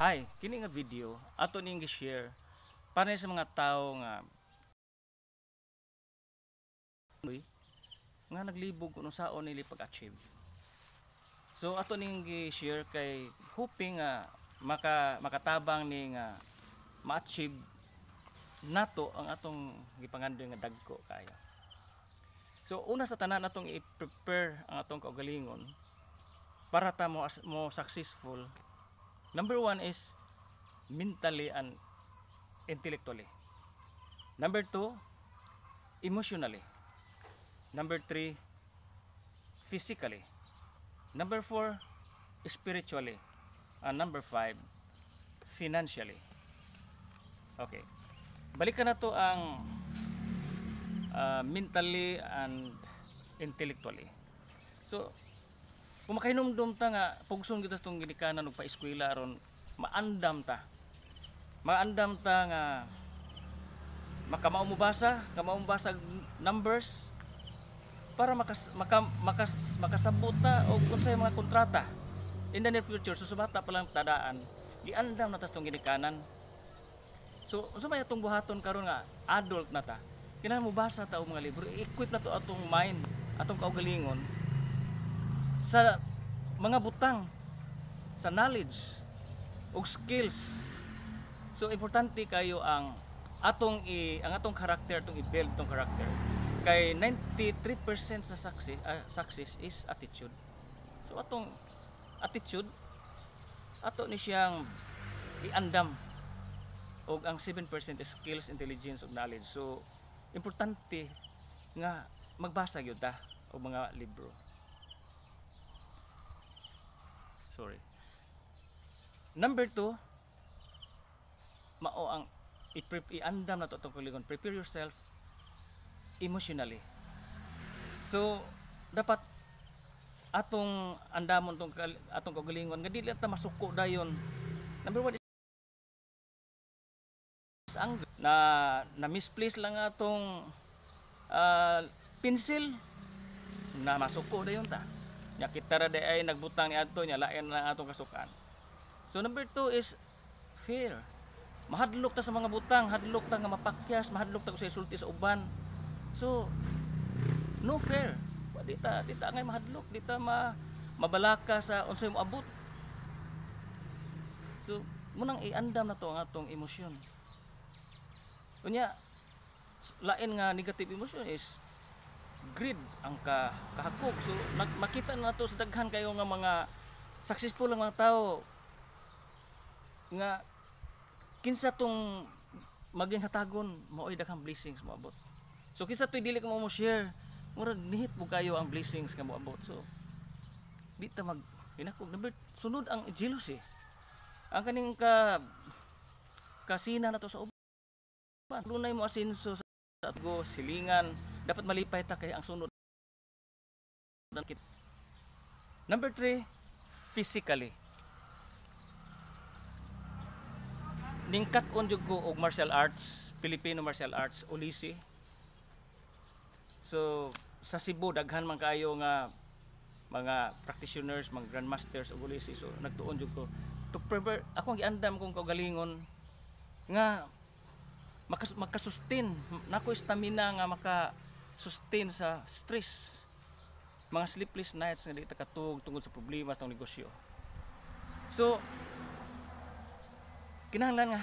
Hi, kini nga video ato ning share para sa mga tao nga nga naglibog kung saan nili pag-achieve. So ato ning share kay hoping nga maka makatabang ning uh, ma-achieve nato ang atong gipangandoy nga dagko kaayo. So una sa tanan atong i-prepare ang atong kaugalingon para ta mo, mo successful Number one is mentally and intellectually. Number two, emotionally. Number three, physically. Number four, spiritually. And number five, financially. Okay. Balikan na to ang uh, mentally and intellectually. So, kung makahinomdom ta nga pugson kita tong ginikanan og paeskwela aron maandam ta. Maandam ta nga makamaumubasa, kamaumubasa numbers para makas, maka, makas, makasabot ta og unsay mga kontrata. In the near future, susubata pa lang tadaan, giandam na tas tong ginikanan. So, sumaya so buhaton karon nga adult na ta. Kinahanglan mo basa ta og mga libro, equip na to atong mind, atong kaugalingon sa mga butang sa knowledge ug skills. So importante kayo ang atong i, ang atong character tong i-build tong character. Kay 93% sa success, uh, success is attitude. So atong attitude ato ni siyang iandam og ang 7% skills, intelligence ug knowledge. So importante nga magbasa gyud ta og mga libro. Sorry. Number two, mao ang i-andam na to itong kulingon. Prepare yourself emotionally. So, dapat atong andamon tong atong kagalingon nga dili ta masuko dayon number one is ang na na misplace lang atong uh, pencil na masuko dayon ta nya kita ra ay nagbutang ni adto nya lain na atong kasukan so number two is fear mahadlok ta sa mga butang hadlok ta nga mapakyas mahadlok ta sa isulti sa uban so no fear di ta di mahadlok dita ma mabalaka sa unsay mo abot so munang iandam na to ang atong emosyon kunya lain nga negative emotion is grid ang ka, kahakog so nag, makita na to sa daghan kayo nga mga successful ang mga tao nga kinsa tong maging hatagon maoy daghang blessings moabot so kinsa to dili ko mo share murag nihit mo kayo ang blessings nga moabot so di ta mag hinakog number sunod ang jealousy eh. ang kaning ka kasina na to sa uban lunay mo asenso sa atgo silingan dapat malipay ta kay ang sunod number 3 physically ningkat on jud ko og martial arts Filipino martial arts ulisi so sa Cebu daghan man kaayo nga mga practitioners, mga grandmasters og ulisi so nagtuon jud ko to prepare ako giandam kong kaugalingon nga makas, makasustain nako stamina nga maka sustain sa stress mga sleepless nights nga dito katug tungod sa problema sa negosyo so kinahanglan nga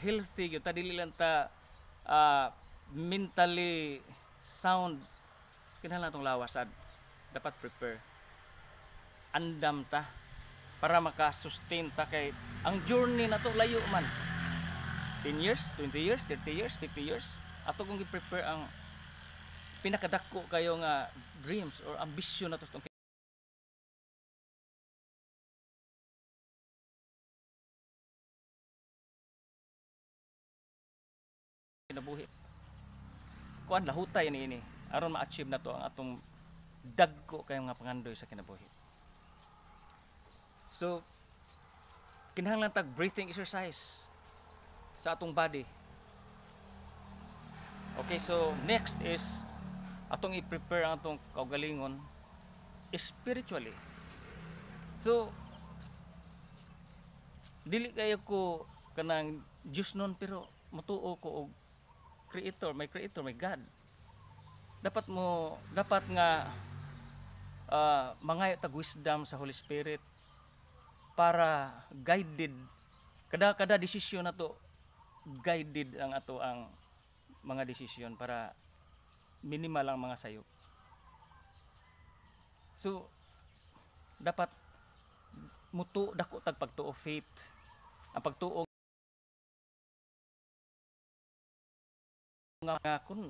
healthy gyud ta dili lang ta uh, mentally sound kinahanglan tong lawas ad dapat prepare andam ta para makasustain ta kay ang journey nato layo man 10 years, 20 years, 30 years, 50 years ato kung gi-prepare ang pinakadako kayo nga dreams or ambisyon nato tong kinabuhi kuan lahutay ni ini aron ma-achieve na to ang atong dagko kayo nga pangandoy sa kinabuhi so kinahanglan tag breathing exercise sa atong body okay so next is atong i-prepare ang atong kaugalingon spiritually so dili kayo ko kanang Diyos nun pero matuo ko og creator may creator may God dapat mo dapat nga uh, ah, mangayo tag wisdom sa Holy Spirit para guided kada kada desisyon nato guided ang ato ang mga desisyon para minimal ang mga sayop. So, dapat muto dako tag pagtuo faith. Ang pagtuo nga nga kun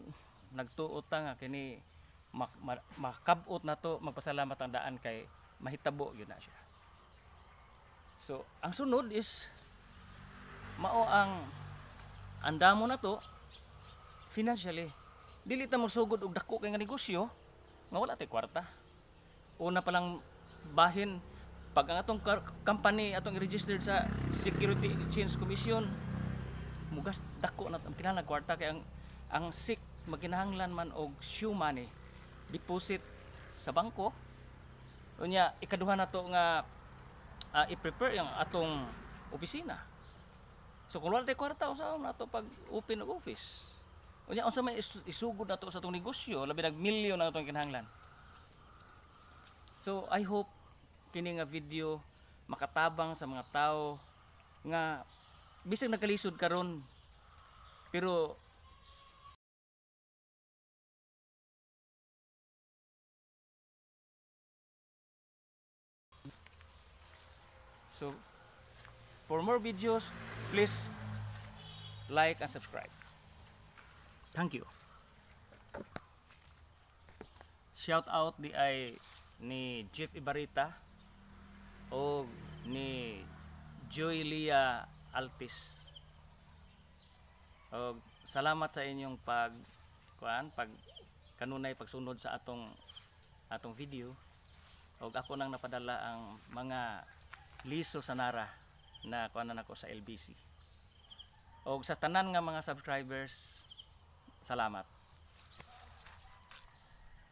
nagtuo ta nga kini mak, makabot na to magpasalamat ang daan kay mahitabo yun na siya. So, ang sunod is mao ang andamo na to financially dili ta sugod og dako kay nga negosyo nga wala tay kwarta una pa lang bahin pag ang atong company atong registered sa Security Exchange Commission mugas dako na ang tinanag kwarta kay ang ang SIC magkinahanglan man og shoe money deposit sa bangko unya ikaduha nato nga uh, i-prepare yung atong opisina so kung wala tay kwarta usaon nato pag open og office Unya unsa may isugod nato sa atong negosyo, labi nag milyon ang atong kinahanglan. So I hope kini nga video makatabang sa mga tao nga bisag nagkalisod karon pero So for more videos, please like and subscribe. Thank you. Shout out di ay ni Jeff Ibarita o ni Joy Altis. O salamat sa inyong pag kuan pag kanunay pagsunod sa atong atong video. O ako nang napadala ang mga liso sa Nara na kuanan ako sa LBC. O sa tanan nga mga subscribers Salamat.